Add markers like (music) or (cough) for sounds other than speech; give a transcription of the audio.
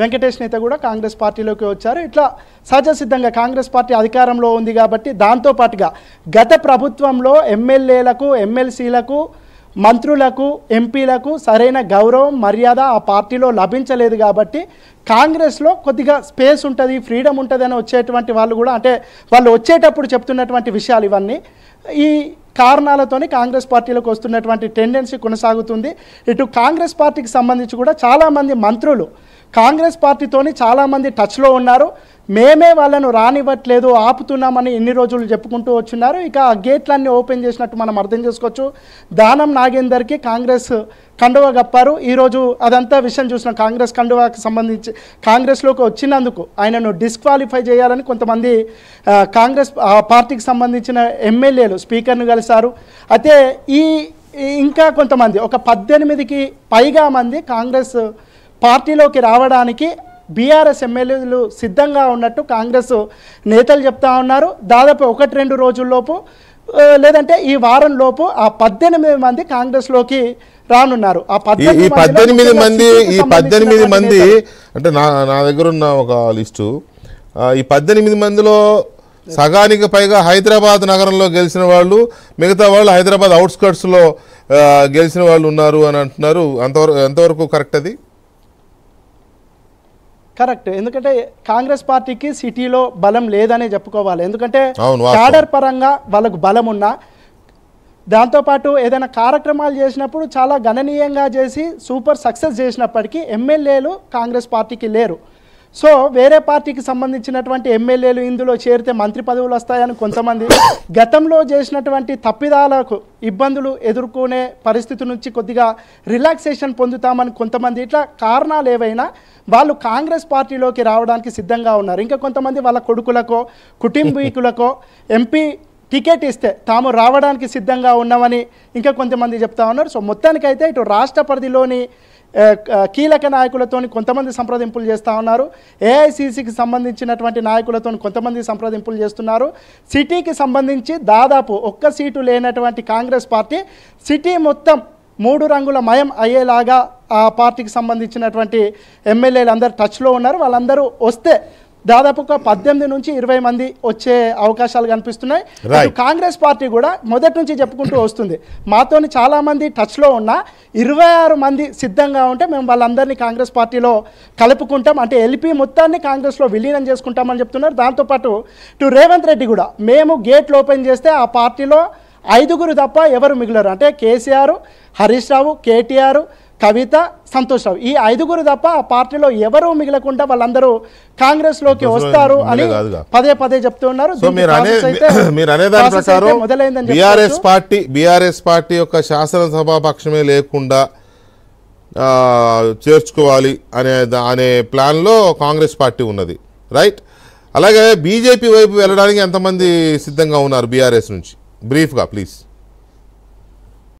వెంకటేష్ నేత కూడా కాంగ్రెస్ పార్టీలోకి వచ్చారు ఇట్లా సహజ సిద్ధంగా కాంగ్రెస్ పార్టీ అధికారంలో ఉంది కాబట్టి దాంతో పాటుగా గత ప్రభుత్వంలో ఎమ్మెల్యేలకు ఎమ్మెల్సీలకు మంత్రులకు ఎంపీలకు సరైన గౌరవం మర్యాద ఆ పార్టీలో లభించలేదు కాబట్టి కాంగ్రెస్లో కొద్దిగా స్పేస్ ఉంటుంది ఫ్రీడమ్ ఉంటుంది అని వచ్చేటువంటి వాళ్ళు కూడా అంటే వాళ్ళు వచ్చేటప్పుడు చెప్తున్నటువంటి విషయాలు ఇవన్నీ ఈ కారణాలతోనే కాంగ్రెస్ పార్టీలోకి వస్తున్నటువంటి టెండెన్సీ కొనసాగుతుంది ఇటు కాంగ్రెస్ పార్టీకి సంబంధించి కూడా చాలామంది మంత్రులు కాంగ్రెస్ పార్టీతోని చాలామంది టచ్లో ఉన్నారు మేమే వాళ్ళను రానివ్వట్లేదు ఆపుతున్నామని ఎన్ని రోజులు చెప్పుకుంటూ వచ్చినారు ఇక ఆ గేట్లన్నీ ఓపెన్ చేసినట్టు మనం అర్థం చేసుకోవచ్చు దానం నాగేందర్కి కాంగ్రెస్ కండువ గప్పారు ఈరోజు అదంతా విషయం చూసిన కాంగ్రెస్ కండువాకి సంబంధించి కాంగ్రెస్లోకి వచ్చినందుకు ఆయనను డిస్క్వాలిఫై చేయాలని కొంతమంది కాంగ్రెస్ పార్టీకి సంబంధించిన ఎమ్మెల్యేలు కలిశారు స్పీకర్ను కలిశారు అయితే ఈ ఇంకా కొంతమంది ఒక పద్దెనిమిదికి పైగా మంది కాంగ్రెస్ పార్టీలోకి రావడానికి బీఆర్ఎస్ ఎమ్మెల్యేలు సిద్ధంగా ఉన్నట్టు కాంగ్రెస్ నేతలు చెప్తా ఉన్నారు దాదాపు ఒకటి రెండు రోజుల్లోపు లేదంటే ఈ వారం లోపు ఆ పద్దెనిమిది మంది కాంగ్రెస్లోకి రానున్నారు ఆ ఈ పద్దెనిమిది మంది ఈ పద్దెనిమిది మంది అంటే నా నా దగ్గర ఉన్న ఒక లిస్టు ఈ పద్దెనిమిది మందిలో సగానికి పైగా హైదరాబాద్ నగరంలో గెలిచిన వాళ్ళు మిగతా వాళ్ళు హైదరాబాద్ అవుట్స్కర్ట్స్లో గెలిచిన వాళ్ళు ఉన్నారు అని అంటున్నారు అంతవరకు ఎంతవరకు కరెక్ట్ అది కరెక్ట్ ఎందుకంటే కాంగ్రెస్ పార్టీకి సిటీలో బలం లేదనే చెప్పుకోవాలి ఎందుకంటే కేడర్ పరంగా వాళ్ళకు బలం ఉన్నా దాంతోపాటు ఏదైనా కార్యక్రమాలు చేసినప్పుడు చాలా గణనీయంగా చేసి సూపర్ సక్సెస్ చేసినప్పటికీ ఎమ్మెల్యేలు కాంగ్రెస్ పార్టీకి లేరు సో వేరే పార్టీకి సంబంధించినటువంటి ఎమ్మెల్యేలు ఇందులో చేరితే మంత్రి పదవులు వస్తాయని కొంతమంది గతంలో చేసినటువంటి తప్పిదాలకు ఇబ్బందులు ఎదుర్కొనే పరిస్థితి నుంచి కొద్దిగా రిలాక్సేషన్ పొందుతామని కొంతమంది ఇట్లా కారణాలు ఏవైనా వాళ్ళు కాంగ్రెస్ పార్టీలోకి రావడానికి సిద్ధంగా ఉన్నారు ఇంకా కొంతమంది వాళ్ళ కొడుకులకో కుటుంబీకులకో ఎంపీ టికెట్ ఇస్తే తాము రావడానికి సిద్ధంగా ఉన్నామని ఇంకా కొంతమంది చెప్తా ఉన్నారు సో మొత్తానికైతే ఇటు రాష్ట్ర పరిధిలోని కీలక నాయకులతో కొంతమంది సంప్రదింపులు చేస్తూ ఉన్నారు ఏఐసిసికి సంబంధించినటువంటి నాయకులతో కొంతమంది సంప్రదింపులు చేస్తున్నారు సిటీకి సంబంధించి దాదాపు ఒక్క సీటు లేనటువంటి కాంగ్రెస్ పార్టీ సిటీ మొత్తం మూడు రంగుల మయం అయ్యేలాగా ఆ పార్టీకి సంబంధించినటువంటి ఎమ్మెల్యేలు అందరు టచ్లో ఉన్నారు వాళ్ళందరూ వస్తే దాదాపు ఒక పద్దెనిమిది నుంచి ఇరవై మంది వచ్చే అవకాశాలు కనిపిస్తున్నాయి కాంగ్రెస్ పార్టీ కూడా మొదటి నుంచి చెప్పుకుంటూ వస్తుంది మాతోని చాలామంది టచ్లో ఉన్న ఇరవై ఆరు మంది సిద్ధంగా ఉంటే మేము వాళ్ళందరినీ కాంగ్రెస్ పార్టీలో కలుపుకుంటాం అంటే ఎల్పి మొత్తాన్ని కాంగ్రెస్లో విలీనం చేసుకుంటామని చెప్తున్నారు దాంతోపాటు టు రేవంత్ రెడ్డి కూడా మేము గేట్లు ఓపెన్ చేస్తే ఆ పార్టీలో ఐదుగురు తప్ప ఎవరు మిగిలరు అంటే కేసీఆర్ హరీష్ రావు కేటీఆర్ కవిత సంతోష్రావు ఈ ఐదుగురు తప్ప ఆ పార్టీలో ఎవరు మిగలకుండా వాళ్ళందరూ కాంగ్రెస్ లోకి వస్తారు అని పదే పదే చెప్తున్నారు (coughs) బీఆర్ఎస్ పార్టీ బీఆర్ఎస్ పార్టీ యొక్క పక్షమే లేకుండా చేర్చుకోవాలి అనే అనే ప్లాన్లో కాంగ్రెస్ పార్టీ ఉన్నది రైట్ అలాగే బీజేపీ వైపు వెళ్ళడానికి ఎంతమంది సిద్ధంగా ఉన్నారు బీఆర్ఎస్ నుంచి బ్రీఫ్గా ప్లీజ్